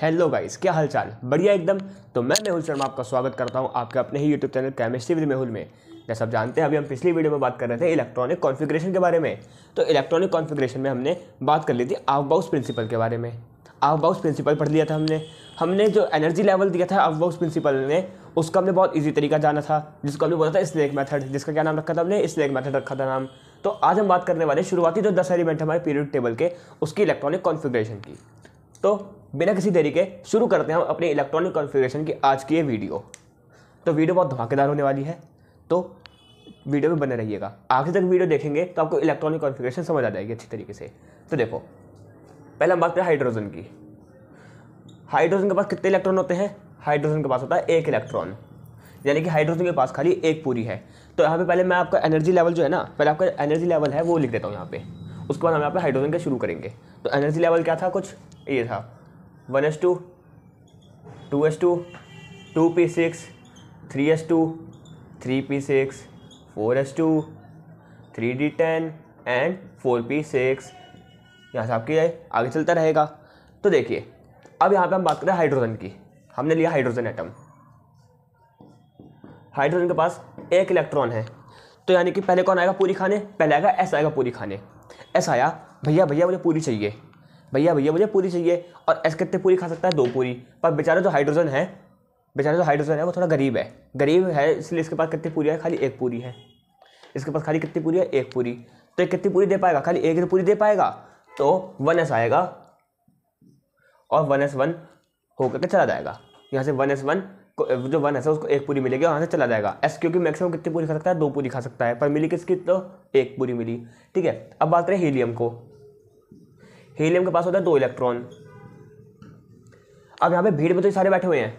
hello guys क्या हालचाल बढ़िया एकदम तो मैं मेहुल शर्मा आपका स्वागत करता हूं आपके अपने ही YouTube channel chemistry with Mehul में जैसा आप जानते हैं अभी हम पिछली वीडियो में बात कर रहे थे इलेक्ट्रॉनिक कॉन्फ़िगरेशन के बारे में तो इलेक्ट्रॉनिक कॉन्फ़िगरेशन में हमने बात कर ली थी आउटबाउस प्रिंसिपल के बारे में आउटबाउस प्रिंसिपल पढ़ लिया था हमने हमने जो एनर्जी लेवल दिया था आउटबाउस प्रिंसिपल ने उसका हमने बहुत ईजी तरीका जाना था जिसको हमने बोला था स्नैक मैथड जिसका क्या नाम रखा था हमने स्नैक मैथड रखा था नाम तो आज हम बात करने वाले शुरुआती जो दस एलिमेंट हमारे पीरियड टेबल के उसकी इलेक्ट्रॉनिक कॉन्फिग्रेशन की तो बिना किसी देरी के शुरू करते हैं हम अपने इलेक्ट्रॉनिक कॉन्फ़िगरेशन की आज की ये वीडियो तो वीडियो बहुत धमाकेदार होने वाली है तो वीडियो में बने रहिएगा आखिर तक वीडियो देखेंगे तो आपको इलेक्ट्रॉनिक कॉन्फ़िगरेशन समझ आ जाएगी अच्छी तरीके से तो देखो पहले हम बात करें हाइड्रोजन की हाइड्रोजन के पास कितने इलेक्ट्रॉन होते हैं हाइड्रोजन के पास होता है एक इलेक्ट्रॉन यानी कि हाइड्रोजन के पास खाली एक पूरी है तो यहाँ पे पहले मैं आपका एनर्जी लेवल जो है ना पहले आपका एनर्जी लेवल है वो लिख देता हूँ यहाँ पे उसके बाद हम यहाँ पे हाइड्रोजन के शुरू करेंगे तो एनर्जी लेवल क्या था कुछ ये था one S two two S two two P six three S two three P six four S two three D ten and four P six यहाँ से आपकी आगे चलता रहेगा तो देखिए अब यहाँ पे हम बात करें हाइड्रोजन की हमने लिया हाइड्रोजन एटम हाइड्रोजन के पास एक इलेक्ट्रॉन है तो यानी कि पहले कौन आएगा पूरी खाने पहले आएगा ऐसा आएगा पूरी खाने ऐसा आया भैया भैया मुझे पूरी चाहिए भैया भैया मुझे पूरी चाहिए और एस कितने पूरी खा सकता है दो पूरी पर बेचारा जो हाइड्रोजन है बेचारा जो हाइड्रोजन है वो थोड़ा गरीब है गरीब है इसलिए इसके पास कितनी पूरी है खाली एक पूरी है इसके पास खाली कितनी पूरी है एक पूरी तो एक कितनी पूरी दे पाएगा खाली एक तो पूरी दे पाएगा तो वन एस आएगा और वन एस वन होकर के चला जाएगा यहाँ से वन एस वन को जो वन एस है उसको एक पूरी मिलेगी और यहाँ से चला जाएगा एस क्योंकि मैक्सिमम कितनी पूरी खा सकता है दो पूरी खा सकता है पर मिली किसकी तो एक पूरी मिली ठीक है अब बात करें हीलियम को हीलियम के पास होता है दो इलेक्ट्रॉन अब यहाँ पे भीड़ में तो ये सारे बैठे हुए हैं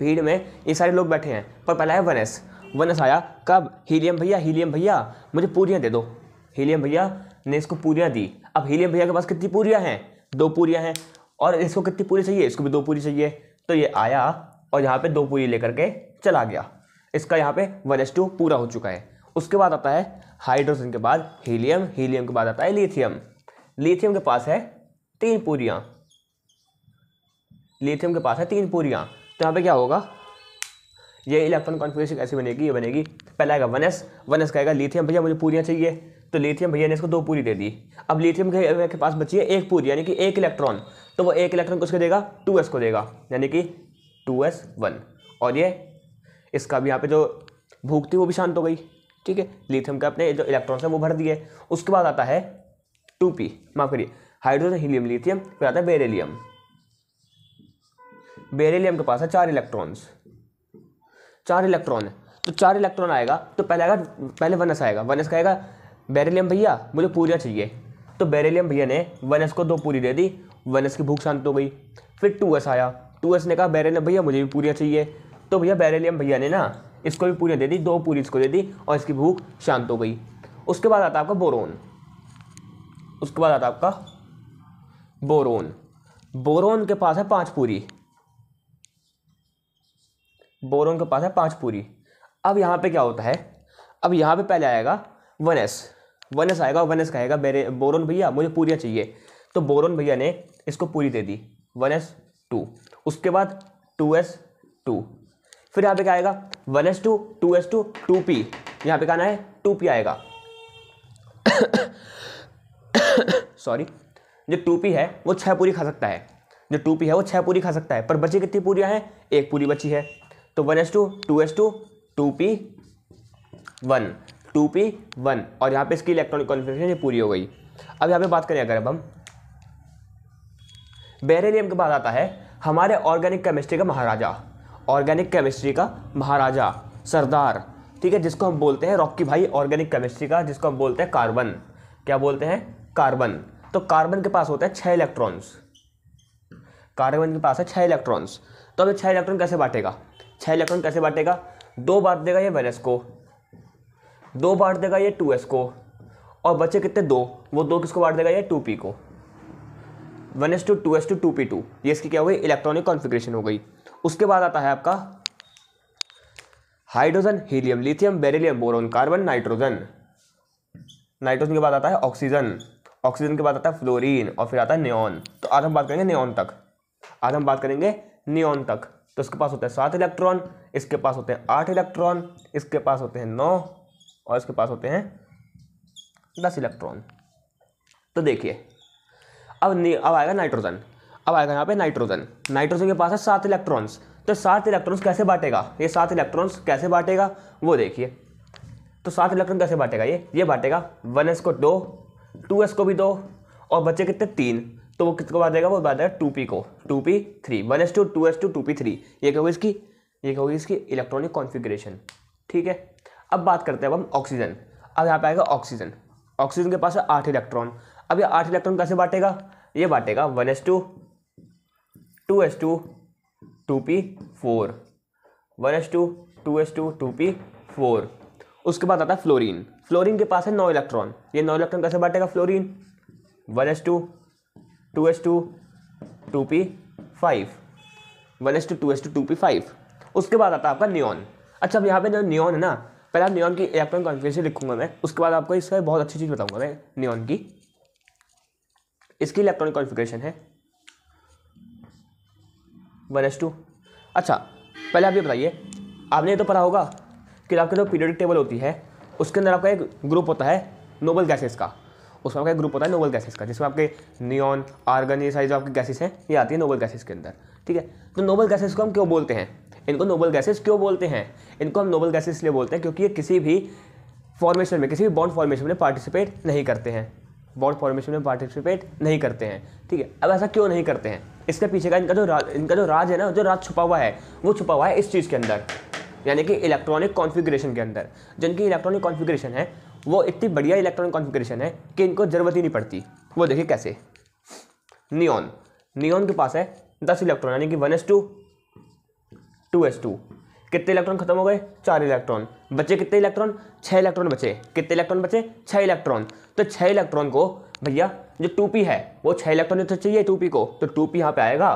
भीड़ में ये सारे लोग बैठे हैं पर पहला है वनस वनस आया कब हीलियम भैया हीलियम भैया मुझे पूरियाँ दे दो हीलियम भैया ने इसको पूरियाँ दी अब हीलियम भैया के पास कितनी पूरियाँ हैं दो पूरियाँ हैं और इसको कितनी पूरी चाहिए इसको भी दो पूरी चाहिए तो ये आया और यहाँ पर दो पूरी लेकर के चला गया इसका यहाँ पे वन टू पूरा हो चुका है उसके बाद आता है हाइड्रोजन के बाद हीलियम हीलियम के बाद आता है लिथियम लिथियम के पास है तीन पूरियाँ लिथियम के पास है तीन पूरियाँ तो यहाँ पे क्या होगा ये इलेक्ट्रॉन कॉन्फिगरेशन ऐसी बनेगी ये बनेगी पहला आएगा वन एस वन एस कहेगा लिथियम भैया मुझे पूरियाँ चाहिए तो लिथियम भैया ने इसको दो पूरी दे दी अब लिथियम के, के पास बची है एक पूरी यानी कि एक इलेक्ट्रॉन तो वो एक इलेक्ट्रॉन किसको देगा टू एस को देगा यानी कि टू एस वन और ये इसका भी यहाँ पे जो भूख थी वो भी शांत हो गई ठीक है लिथियम के अपने जो इलेक्ट्रॉन्स हैं वो भर दिए उसके बाद आता है टू पी माफ करिए हाइड्रोजन हीलियम लिथियम फिर आता है बेरेलियम बेरेलियम के पास है चार इलेक्ट्रॉन्स चार इलेक्ट्रॉन है तो चार इलेक्ट्रॉन आएगा तो पहले आएगा पहले वनस आएगा वनस कहेगा बेरेलियम भैया मुझे पूरियाँ चाहिए तो बेरेलियम भैया ने वनस को दो पूरी दे दी वनस की भूख शांत हो गई फिर टू एस आया टू एस ने कहा बेरेलियम भैया मुझे भी पूरियाँ चाहिए तो भैया बेरेलियम भैया ने ना इसको भी पूरियाँ दे दी दो पूरी इसको दे दी और इसकी भूख शांत हो गई उसके बाद आता है आपका बोरोन उसके बाद आता है आपका बोरोन बोरोन के पास है पाँच पूरी बोरोन के पास है पांच पूरी अब यहाँ पे क्या होता है अब यहाँ पे पहले आएगा वन एस वन एस आएगा वन एस कहेगा मेरे बोरोन भैया मुझे पूरियाँ चाहिए तो बोरोन भैया ने इसको पूरी दे दी वन एस टू उसके बाद टू एस टू फिर यहाँ पे क्या आएगा one S two two S two two P यहाँ पे कहना है टू पी आएगा सॉरी जो टू है वो छः पूरी खा सकता है जो टू पी है वो छः पूरी खा सकता है पर बची कितनी पूरियाँ हैं एक पूरी बची है तो one S two two S two two P one two P one और यहाँ पे इसकी इलेक्ट्रॉनिक कॉन्फिग्रेशन पूरी हो गई अब यहाँ पे बात करें अगर अब हम बेरेलियम के बाद आता है हमारे ऑर्गेनिक केमिस्ट्री का महाराजा ऑर्गेनिक केमिस्ट्री का महाराजा सरदार ठीक है जिसको हम बोलते हैं रॉकी भाई ऑर्गेनिक केमिस्ट्री का जिसको हम बोलते हैं कार्बन क्या बोलते हैं कार्बन तो कार्बन के पास होता है छः इलेक्ट्रॉन्स कार्बन के पास है छः इलेक्ट्रॉन्स तो अब ये छः इलेक्ट्रॉन कैसे बांटेगा छः इलेक्ट्रॉन कैसे बांटेगा दो बांट देगा ये वन को दो बांट देगा ये टू एस को और बचे कितने दो वो दो किसको बांट देगा ये टू पी को one S two two S two two P two ये इसकी क्या हुई इलेक्ट्रॉनिक कॉन्फिग्रेशन हो गई उसके बाद आता है आपका hydrogen helium lithium beryllium boron carbon nitrogen nitrogen के बाद आता है ऑक्सीजन ऑक्सीजन के बाद आता है फ्लोरीन और फिर आता है नियॉन तो आज हम बात करेंगे नियॉन तक आज हम बात करेंगे नियॉन तक तो इसके पास होते हैं सात इलेक्ट्रॉन इसके पास होते हैं आठ इलेक्ट्रॉन इसके पास होते हैं नौ और इसके पास होते हैं दस इलेक्ट्रॉन तो देखिए अब अब आएगा नाइट्रोजन अब आएगा यहाँ पे नाइट्रोजन नाइट्रोजन के पास है सात इलेक्ट्रॉन्स तो सात इलेक्ट्रॉन्स कैसे बांटेगा ये सात इलेक्ट्रॉन्स कैसे बांटेगा वो देखिए तो सात इलेक्ट्रॉन कैसे बांटेगा ये ये बांटेगा वन एस को दो टू एस को भी दो और बच्चे कितने तीन तो वो किसको बात देगा वो बात देगा टू पी को two P three one S two two S two two P three ये होगी इसकी ये होगी इसकी इलेक्ट्रॉनिक कॉन्फिग्रेशन ठीक है अब बात करते हैं अब हम ऑक्सीजन अब यहाँ पे आएगा ऑक्सीजन ऑक्सीजन के पास है आठ इलेक्ट्रॉन अब ये आठ इलेक्ट्रॉन कैसे बांटेगा ये बांटेगा one S two two S two two P four one S two two S two two P four उसके बाद आता है फ्लोरीन फ्लोरीन के पास है नौ इलेक्ट्रॉन ये नौ इलेक्ट्रॉन कैसे बांटेगा fluorine one S two two S two two P five one S two two S two two P five उसके बाद आता है आपका नियॉन अच्छा अब यहाँ पे जो नियॉन है ना पहले आप नियॉन की इलेक्ट्रॉन कॉन्फिगरेशन लिखूंगा मैं उसके बाद आपको इसका बहुत अच्छी चीज़ बताऊंगा मैं नियॉन की इसकी इलेक्ट्रॉनिक कॉन्फिगरेशन है वन एस टू अच्छा पहले आप ये बताइए आपने ये तो पढ़ा होगा कि आपके जो तो पीरियडिक टेबल होती है उसके अंदर आपका एक ग्रुप होता है नोबल गैसेस का उसमें आपका एक ग्रुप होता है नोबल गैसेस का जिसमें आपके नियॉन आर्गन ये सारी जो आपके गैसेस हैं ये आती है नोबल गैसेस के अंदर ठीक है तो नोबल गैसेस को हम क्यों बोलते हैं इनको नोबल गैसेस क्यों बोलते हैं इनको हम नोबल गैसेस इसलिए बोलते हैं क्योंकि ये किसी भी फॉर्मेशन में किसी भी बॉन्ड फॉर्मेशन में पार्टिसिपेट नहीं करते हैं बॉन्ड फॉर्मेशन में पार्टिसिपेट नहीं करते हैं ठीक है अब ऐसा क्यों नहीं करते हैं इसके पीछे का इनका जो राज इनका जो राज है ना जो राज छुपा हुआ है वो छुपा हुआ है इस चीज़ के अंदर यानी कि इलेक्ट्रॉनिक कॉन्फ़िगरेशन के अंदर जिनकी इलेक्ट्रॉनिक कॉन्फ़िगरेशन है वो इतनी बढ़िया इलेक्ट्रॉनिक कॉन्फ़िगरेशन है कि इनको ज़रूरत ही नहीं पड़ती वो देखिए कैसे नियॉन नियॉन के पास है दस इलेक्ट्रॉन यानी कि one S two two S two कितने इलेक्ट्रॉन खत्म हो गए चार इलेक्ट्रॉन बचे कितने इलेक्ट्रॉन छः इलेक्ट्रॉन बचे कितने इलेक्ट्रॉन बचे छः इलेक्ट्रॉन तो छः इलेक्ट्रॉन को भैया जो टू पी है वो छः इलेक्ट्रॉन तो चाहिए टू पी को तो टू पी यहाँ पे आएगा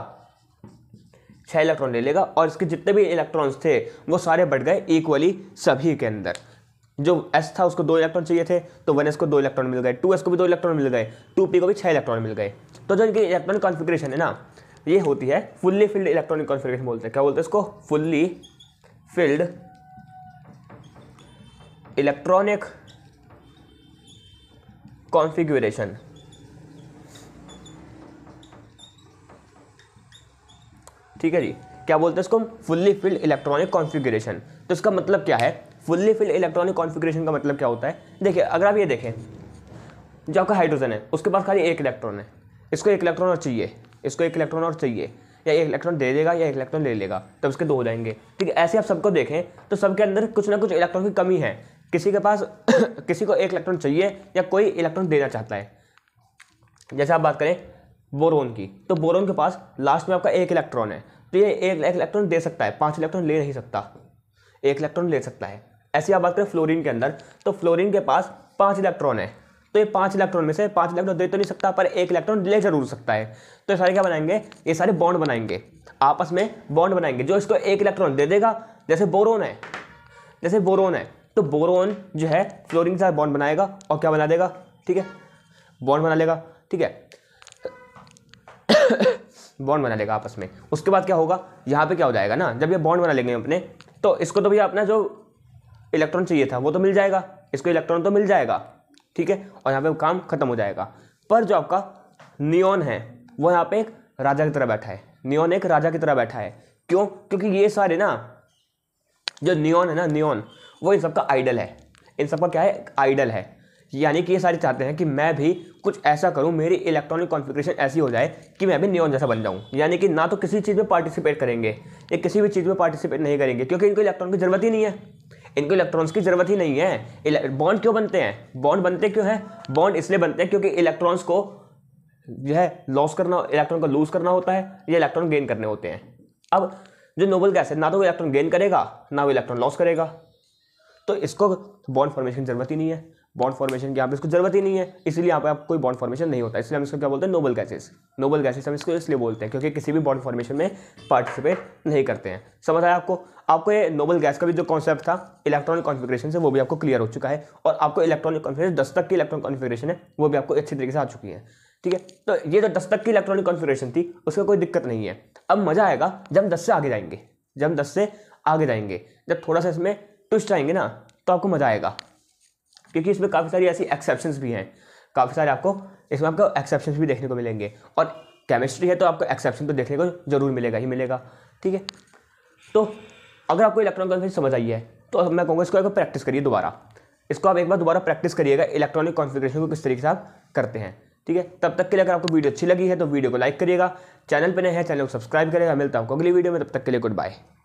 छः इलेक्ट्रॉन ले लेगा और इसके जितने भी इलेक्ट्रॉन्स थे वो सारे बढ़ गए इक्वली सभी के अंदर जो एस था उसको दो इलेक्ट्रॉन चाहिए थे तो वन एस को दो इलेक्ट्रॉन मिल गए टू एस को भी दो इलेक्ट्रॉन मिल गए टू पी को भी छः इलेक्ट्रॉन मिल गए तो जो इनकी इलेक्ट्रॉन कॉन्फिग्रेशन है ना ये होती है फुल्ली फिल्ड इलेक्ट्रॉनिक कॉन्फिग्रेशन बोलते हैं क्या बोलते हैं इसको फुल्ली फिल्ड इलेक्ट्रॉनिक कॉन्फिग्यूरेशन ठीक है जी क्या बोलते हैं इसको हम फुल्ली फिल्ड इलेक्ट्रॉनिक कॉन्फ़िगरेशन तो इसका मतलब क्या है फुल्ली फिल्ड इलेक्ट्रॉनिक कॉन्फ़िगरेशन का मतलब क्या होता है देखिए अगर आप ये देखें जो आपका हाइड्रोजन है उसके पास खाली एक इलेक्ट्रॉन है इसको एक इलेक्ट्रॉन और चाहिए इसको एक इलेक्ट्रॉन और चाहिए या एक इलेक्ट्रॉन दे देगा या एक इलेक्ट्रॉन ले लेगा तब उसके दो हो जाएंगे ठीक है ऐसे आप सबको देखें तो सबके अंदर कुछ ना कुछ इलेक्ट्रॉन की कमी है किसी के पास किसी को एक इलेक्ट्रॉन चाहिए या कोई इलेक्ट्रॉन देना चाहता है जैसे आप बात करें बोरोन की तो बोरोन के पास लास्ट में आपका एक इलेक्ट्रॉन है तो ये एक इलेक्ट्रॉन दे सकता है पाँच इलेक्ट्रॉन ले नहीं सकता एक इलेक्ट्रॉन ले सकता है ऐसी आप बात करें फ्लोरीन के अंदर तो फ्लोरीन के पास पाँच इलेक्ट्रॉन है तो ये पाँच इलेक्ट्रॉन में से पाँच इलेक्ट्रॉन दे तो नहीं सकता पर एक इलेक्ट्रॉन ले जरूर सकता है तो ये सारे क्या बनाएंगे ये सारे बॉन्ड बनाएंगे आपस में बॉन्ड बनाएंगे जो इसको एक इलेक्ट्रॉन दे देगा जैसे बोरोन है जैसे बोरोन है तो बोरोन जो है फ्लोरिन के साथ बॉन्ड बनाएगा और क्या बना देगा ठीक है बॉन्ड बना लेगा ठीक है बॉन्ड बना लेगा आपस में उसके बाद क्या होगा यहाँ पे क्या हो जाएगा ना जब ये बॉन्ड बना लेंगे अपने तो इसको तो भैया अपना जो इलेक्ट्रॉन चाहिए था वो तो मिल जाएगा इसको इलेक्ट्रॉन तो मिल जाएगा ठीक है और यहाँ पे काम खत्म हो जाएगा पर जो आपका नियोन है वो यहाँ पे एक राजा की तरह बैठा है नियोन एक राजा की तरह बैठा है क्यों क्योंकि ये सारे ना जो नियोन है ना नियोन वो इन सबका आइडल है इन सबका क्या है आइडल है यानी कि ये सारे चाहते हैं कि मैं भी कुछ ऐसा करूँ मेरी इलेक्ट्रॉनिक कॉन्फ़िगरेशन ऐसी हो जाए कि मैं भी नियॉन जैसा बन जाऊँ यानी कि ना तो किसी चीज़ में पार्टिसिपेट करेंगे या किसी भी चीज़ में पार्टिसिपेट नहीं करेंगे क्योंकि इनको इलेक्ट्रॉन की ज़रूरत ही नहीं है इनको इलेक्ट्रॉन्स की ज़रूरत ही नहीं है बॉन्ड क्यों बनते हैं बॉन्ड बनते क्यों हैं बॉन्ड इसलिए बनते हैं क्योंकि इलेक्ट्रॉन्स को जो है लॉस करना इलेक्ट्रॉन को लूज़ करना होता है या इलेक्ट्रॉन गेन करने होते हैं अब जो नोबल गैस है ना तो वो इलेक्ट्रॉन गेन करेगा ना वो इलेक्ट्रॉन लॉस करेगा तो इसको बॉन्ड फॉर्मेशन की ज़रूरत ही नहीं है बॉन्ड फॉर्मेशन की यहाँ पे इसको जरूरत ही नहीं है इसलिए यहाँ पे आप कोई बॉन्ड फॉर्मेशन नहीं होता इसलिए हम इसको क्या बोलते हैं नोबल गैसेस नोबल गैसेस हम इसको इसलिए बोलते हैं क्योंकि किसी भी बॉन्ड फॉर्मेशन में पार्टिसिपेट नहीं करते हैं समझ आया आपको आपको ये नोबल गैस का भी जो कॉन्सेप्ट था इलेक्ट्रॉनिक कॉन्फिग्रेशन से वो भी आपको क्लियर हो चुका है और आपको इलेक्ट्रॉनिक कॉन्फिग्रेशन दस तक की इलेक्ट्रॉनिक कॉन्फिग्रेशन है वो भी आपको अच्छी तरीके से आ चुकी है ठीक है तो ये जो दस तक की इलेक्ट्रॉनिक कॉन्फिग्रेशन थी उसमें कोई दिक्कत नहीं है अब मज़ा आएगा जब हम दस से आगे जाएंगे जब हम दस से आगे जाएंगे जब थोड़ा सा इसमें ट्विस्ट आएंगे ना तो आपको मज़ा आएगा क्योंकि इसमें काफ़ी सारी ऐसी एक्सेप्शन भी हैं काफ़ी सारे आपको इसमें आपको एक्सेप्शन भी देखने को मिलेंगे और केमिस्ट्री है तो आपको एक्सेप्शन तो देखने को जरूर मिलेगा ही मिलेगा ठीक है तो अगर आपको इलेक्ट्रॉनिक कॉन्फ्रेंस समझ आई है तो मैं कहूँगा इसको एक बार प्रैक्टिस करिए दोबारा इसको आप एक बार दोबारा प्रैक्टिस करिएगा इलेक्ट्रॉनिक कॉन्फ़िगरेशन को किस तरीके से आप करते हैं ठीक है तब तक के लिए अगर आपको वीडियो अच्छी लगी है तो वीडियो को लाइक करिएगा चैनल पर नए हैं चैनल को सब्सक्राइब करेगा मिलता हूँ अगली वीडियो में तब तक के लिए गुड बाय